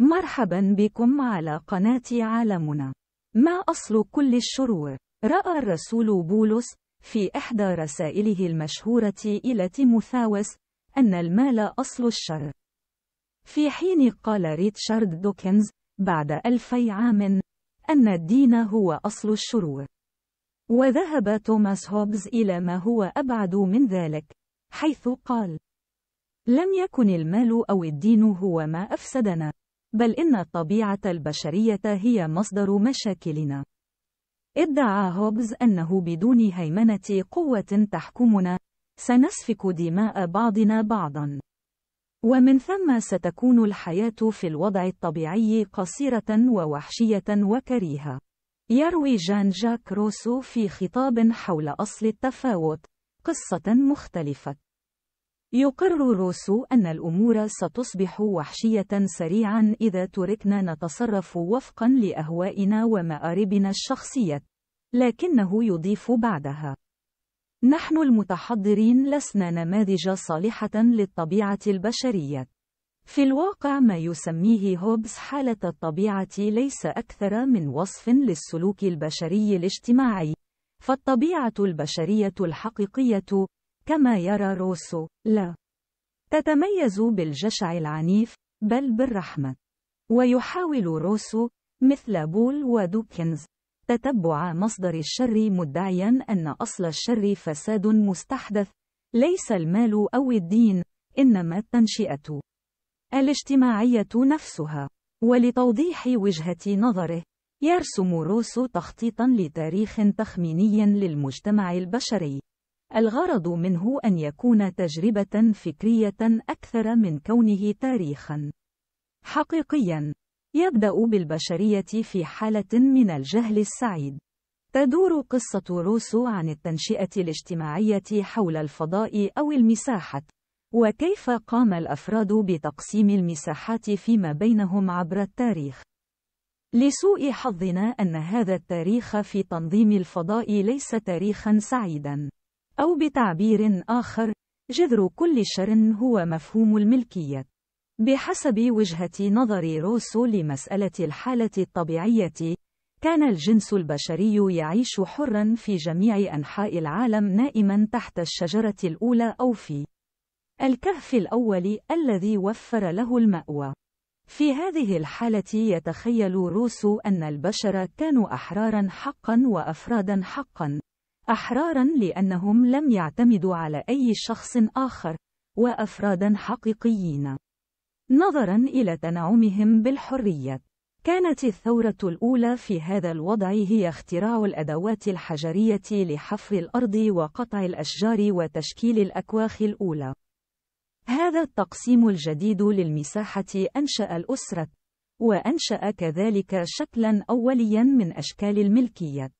مرحبا بكم على قناة عالمنا. ما أصل كل الشرور؟ رأى الرسول بولس في إحدى رسائله المشهورة إلى تيموثاوس أن المال أصل الشر. في حين قال ريتشارد دوكنز بعد ألفي عام أن الدين هو أصل الشرور. وذهب توماس هوبز إلى ما هو أبعد من ذلك، حيث قال: لم يكن المال أو الدين هو ما أفسدنا، بل إن الطبيعة البشرية هي مصدر مشاكلنا. ادعى هوبز أنه بدون هيمنة قوة تحكمنا، سنسفك دماء بعضنا بعضًا. ومن ثم ستكون الحياة في الوضع الطبيعي قصيرة ووحشية وكريهة. يروي جان جاك روسو في خطاب حول أصل التفاوت قصة مختلفة. يقرر روسو أن الأمور ستصبح وحشية سريعا إذا تركنا نتصرف وفقا لأهوائنا ومآربنا الشخصية لكنه يضيف بعدها نحن المتحضرين لسنا نماذج صالحة للطبيعة البشرية في الواقع ما يسميه هوبز حالة الطبيعة ليس أكثر من وصف للسلوك البشري الاجتماعي فالطبيعة البشرية الحقيقية كما يرى روسو، لا تتميز بالجشع العنيف، بل بالرحمة. ويحاول روسو، مثل بول ودوكنز، تتبع مصدر الشر مدعيا أن أصل الشر فساد مستحدث، ليس المال أو الدين، إنما التنشئة الاجتماعية نفسها. ولتوضيح وجهة نظره، يرسم روسو تخطيطا لتاريخ تخميني للمجتمع البشري. الغرض منه أن يكون تجربة فكرية أكثر من كونه تاريخًا حقيقيًا. يبدأ بالبشرية في حالة من الجهل السعيد. تدور قصة روسو عن التنشئة الاجتماعية حول الفضاء أو المساحة، وكيف قام الأفراد بتقسيم المساحات فيما بينهم عبر التاريخ. لسوء حظنا أن هذا التاريخ في تنظيم الفضاء ليس تاريخًا سعيدًا. أو بتعبير آخر، جذر كل شر هو مفهوم الملكية. بحسب وجهة نظر روسو لمسألة الحالة الطبيعية، كان الجنس البشري يعيش حرًا في جميع أنحاء العالم نائمًا تحت الشجرة الأولى أو في الكهف الأول الذي وفر له المأوى. في هذه الحالة يتخيل روسو أن البشر كانوا أحرارا حقا وأفرادا حقا أحرارا لأنهم لم يعتمدوا على أي شخص آخر وأفرادا حقيقيين نظرا إلى تنعمهم بالحرية كانت الثورة الأولى في هذا الوضع هي اختراع الأدوات الحجرية لحفر الأرض وقطع الأشجار وتشكيل الأكواخ الأولى. هذا التقسيم الجديد للمساحة أنشأ الأسرة، وأنشأ كذلك شكلاً أولياً من أشكال الملكية.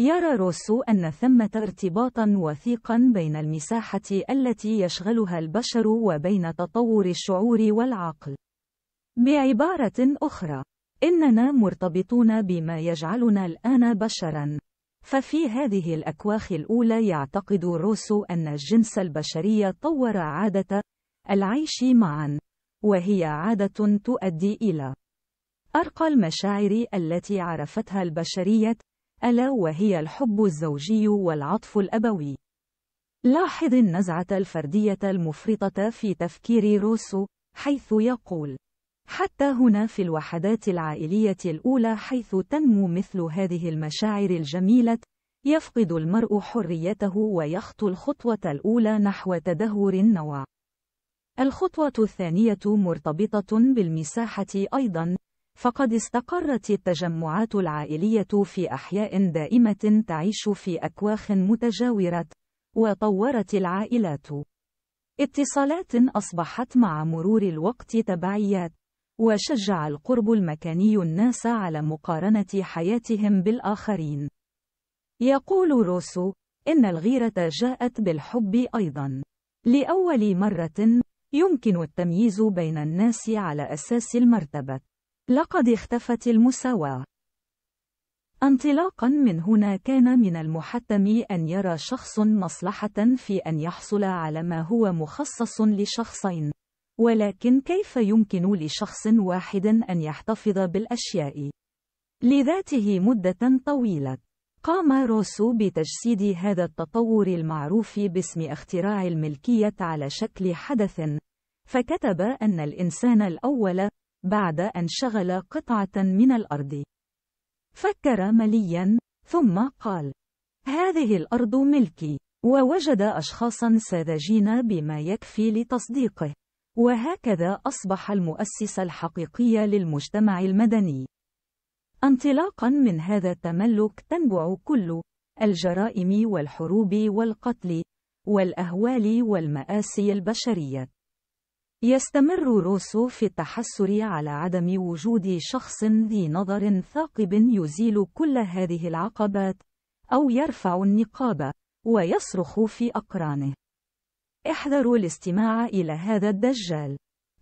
يرى روسو أن ثمة ارتباطا وثيقا بين المساحة التي يشغلها البشر وبين تطور الشعور والعقل. بعبارة أخرى، إننا مرتبطون بما يجعلنا الآن بشرا. ففي هذه الأكواخ الأولى يعتقد روسو أن الجنس البشري طور عادة العيش معا، وهي عادة تؤدي إلى أرقى المشاعر التي عرفتها البشرية ألا وهي الحب الزوجي والعطف الأبوي. لاحظ النزعة الفردية المفرطة في تفكير روسو، حيث يقول: حتى هنا في الوحدات العائلية الأولى حيث تنمو مثل هذه المشاعر الجميلة، يفقد المرء حريته ويخطو الخطوة الأولى نحو تدهور النوع. الخطوة الثانية مرتبطة بالمساحة أيضًا، فقد استقرت التجمعات العائلية في أحياء دائمة تعيش في أكواخ متجاورة، وطورت العائلات اتصالات أصبحت مع مرور الوقت تبعيات، وشجع القرب المكاني الناس على مقارنة حياتهم بالآخرين. يقول روسو: إن الغيرة جاءت بالحب أيضا. لأول مرة، يمكن التمييز بين الناس على أساس المرتبة. لقد اختفت المساواة. انطلاقا من هنا كان من المحتم أن يرى شخص مصلحة في أن يحصل على ما هو مخصص لشخصين. ولكن كيف يمكن لشخص واحد أن يحتفظ بالأشياء لذاته مدة طويلة؟ قام روسو بتجسيد هذا التطور المعروف باسم اختراع الملكية على شكل حدث، فكتب أن الإنسان الأول بعد أن شغل قطعة من الأرض. فكر مليا، ثم قال: "هذه الأرض ملكي". ووجد أشخاصا ساذجين بما يكفي لتصديقه. وهكذا أصبح المؤسس الحقيقي للمجتمع المدني. انطلاقا من هذا التملك تنبع كل الجرائم والحروب والقتل والأهوال والمآسي البشرية. يستمر روسو في التحسر على عدم وجود شخص ذي نظر ثاقب يزيل كل هذه العقبات أو يرفع النقاب ويصرخ في أقرانه احذروا الاستماع إلى هذا الدجال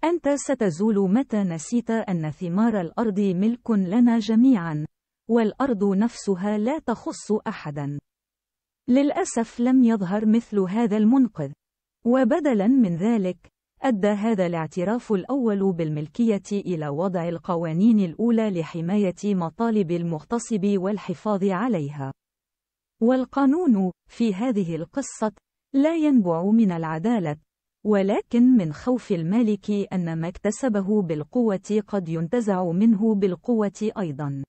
أنت ستزول متى نسيت أن ثمار الأرض ملك لنا جميعاً والأرض نفسها لا تخص أحداً للأسف لم يظهر مثل هذا المنقذ وبدلاً من ذلك أدى هذا الاعتراف الأول بالملكية إلى وضع القوانين الأولى لحماية مطالب المغتصب والحفاظ عليها. والقانون، في هذه القصة، لا ينبع من العدالة، ولكن من خوف المالك أن ما اكتسبه بالقوة قد ينتزع منه بالقوة أيضا.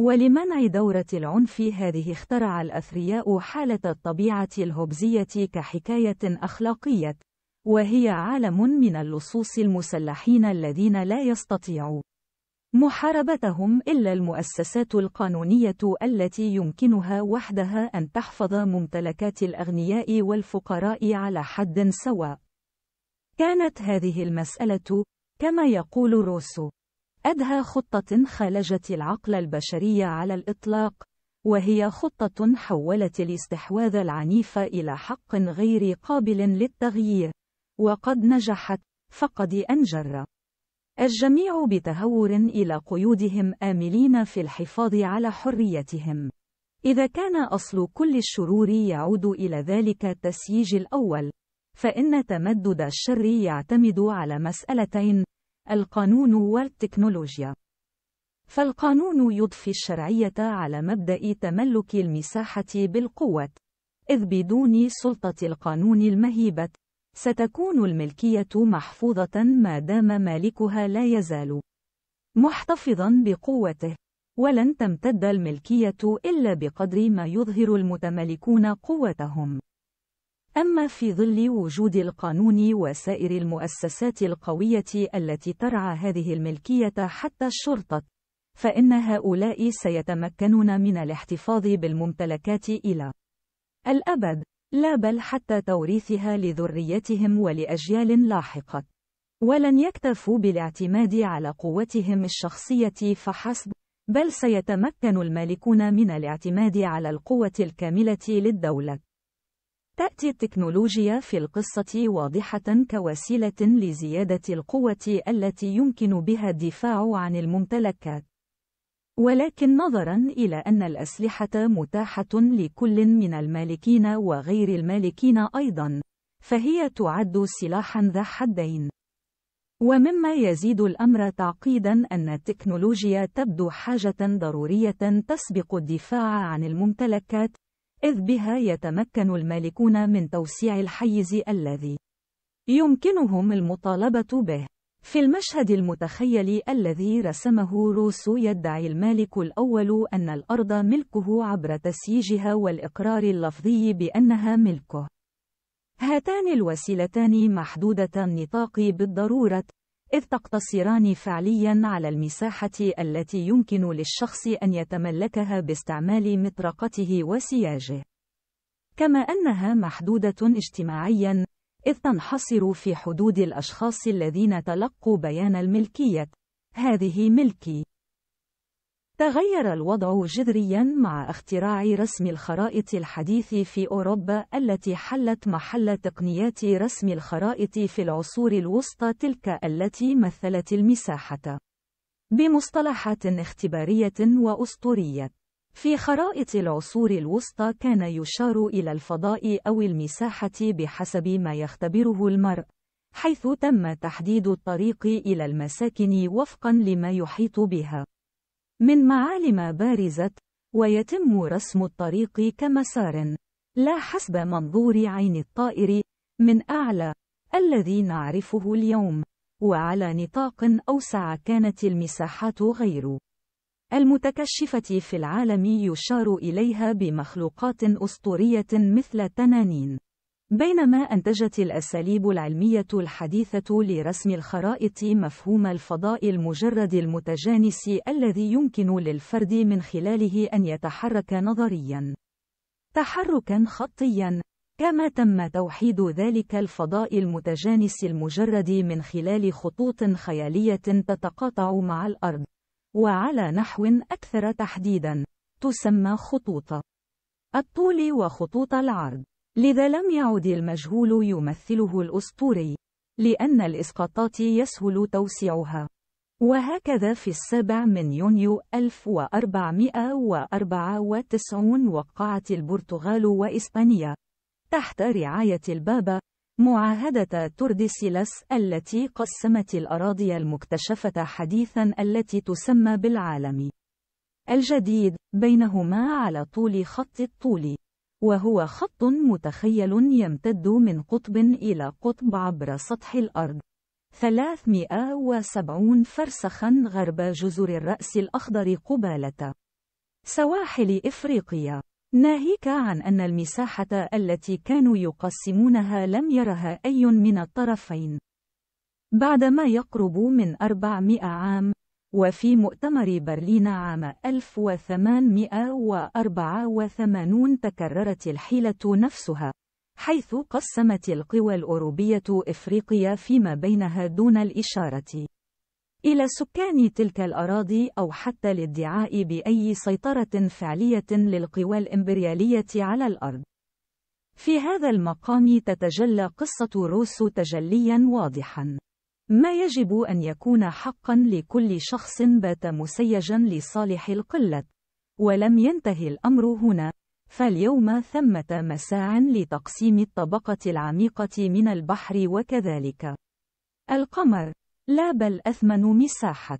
ولمنع دورة العنف هذه اخترع الأثرياء حالة الطبيعة الهوبزية كحكاية أخلاقية، وهي عالم من اللصوص المسلحين الذين لا يستطيع محاربتهم إلا المؤسسات القانونية التي يمكنها وحدها أن تحفظ ممتلكات الأغنياء والفقراء على حد سواء. كانت هذه المسألة، كما يقول روسو، أدهى خطة خالجت العقل البشري على الإطلاق، وهي خطة حولت الاستحواذ العنيف إلى حق غير قابل للتغيير. وقد نجحت فقد أنجر الجميع بتهور إلى قيودهم آملين في الحفاظ على حريتهم إذا كان أصل كل الشرور يعود إلى ذلك التسييج الأول فإن تمدد الشر يعتمد على مسألتين القانون والتكنولوجيا فالقانون يضفي الشرعية على مبدأ تملك المساحة بالقوة إذ بدون سلطة القانون المهيبة ستكون الملكية محفوظة ما دام مالكها لا يزال محتفظا بقوته ولن تمتد الملكية إلا بقدر ما يظهر المتملكون قوتهم. أما في ظل وجود القانون وسائر المؤسسات القوية التي ترعى هذه الملكية حتى الشرطة، فإن هؤلاء سيتمكنون من الاحتفاظ بالممتلكات إلى الأبد. لا بل حتى توريثها لذريتهم ولأجيال لاحقة ولن يكتفوا بالاعتماد على قوتهم الشخصية فحسب بل سيتمكن المالكون من الاعتماد على القوة الكاملة للدولة تأتي التكنولوجيا في القصة واضحة كوسيلة لزيادة القوة التي يمكن بها الدفاع عن الممتلكات ولكن نظرا إلى أن الأسلحة متاحة لكل من المالكين وغير المالكين أيضا فهي تعد سلاحا ذا حدين ومما يزيد الأمر تعقيدا أن التكنولوجيا تبدو حاجة ضرورية تسبق الدفاع عن الممتلكات إذ بها يتمكن المالكون من توسيع الحيز الذي يمكنهم المطالبة به في المشهد المتخيل الذي رسمه روسو يدعي المالك الأول أن الأرض ملكه عبر تسييجها والإقرار اللفظي بأنها ملكه. هاتان الوسيلتان محدودة النطاق بالضرورة، إذ تقتصران فعلياً على المساحة التي يمكن للشخص أن يتملكها باستعمال مطرقته وسياجه. كما أنها محدودة اجتماعياً، إذ تنحصر في حدود الأشخاص الذين تلقوا بيان الملكية هذه ملكي تغير الوضع جذريا مع اختراع رسم الخرائط الحديث في أوروبا التي حلت محل تقنيات رسم الخرائط في العصور الوسطى تلك التي مثلت المساحة بمصطلحات اختبارية وأسطورية في خرائط العصور الوسطى كان يشار إلى الفضاء أو المساحة بحسب ما يختبره المرء حيث تم تحديد الطريق إلى المساكن وفقا لما يحيط بها من معالم بارزة ويتم رسم الطريق كمسار لا حسب منظور عين الطائر من أعلى الذي نعرفه اليوم وعلى نطاق أوسع كانت المساحات غير المتكشفة في العالم يشار إليها بمخلوقات أسطورية مثل التنانين. بينما أنتجت الأساليب العلمية الحديثة لرسم الخرائط مفهوم الفضاء المجرد المتجانس الذي يمكن للفرد من خلاله أن يتحرك نظرياً تحركاً خطياً، كما تم توحيد ذلك الفضاء المتجانس المجرد من خلال خطوط خيالية تتقاطع مع الأرض. وعلى نحو أكثر تحديدًا، تسمى خطوط الطول وخطوط العرض. لذا لم يعد المجهول يمثله الأسطوري، لأن الإسقاطات يسهل توسيعها. وهكذا في السابع من يونيو 1494 وقعت البرتغال وإسبانيا تحت رعاية البابا معاهدة تورديسيلس التي قسمت الأراضي المكتشفة حديثا التي تسمى بالعالم الجديد بينهما على طول خط الطول وهو خط متخيل يمتد من قطب إلى قطب عبر سطح الأرض 370 فرسخا غرب جزر الرأس الأخضر قبالة سواحل إفريقيا ناهيك عن أن المساحة التي كانوا يقسمونها لم يرها أي من الطرفين. بعدما يقرب من 400 عام، وفي مؤتمر برلين عام 1884 تكررت الحيلة نفسها، حيث قسمت القوى الأوروبية إفريقيا فيما بينها دون الإشارة إلى سكان تلك الأراضي أو حتى الادعاء بأي سيطرة فعلية للقوى الإمبريالية على الأرض. في هذا المقام تتجلى قصة روسو تجليا واضحا. ما يجب أن يكون حقا لكل شخص بات مسيجا لصالح القلة. ولم ينتهي الأمر هنا، فاليوم ثمة مساع لتقسيم الطبقة العميقة من البحر وكذلك القمر لا بل أثمن مساحة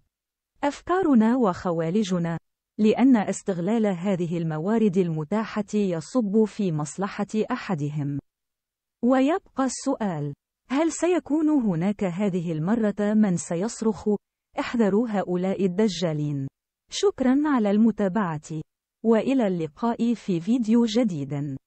أفكارنا وخوالجنا لأن استغلال هذه الموارد المتاحة يصب في مصلحة أحدهم ويبقى السؤال هل سيكون هناك هذه المرة من سيصرخ احذروا هؤلاء الدجالين شكرا على المتابعة وإلى اللقاء في فيديو جديد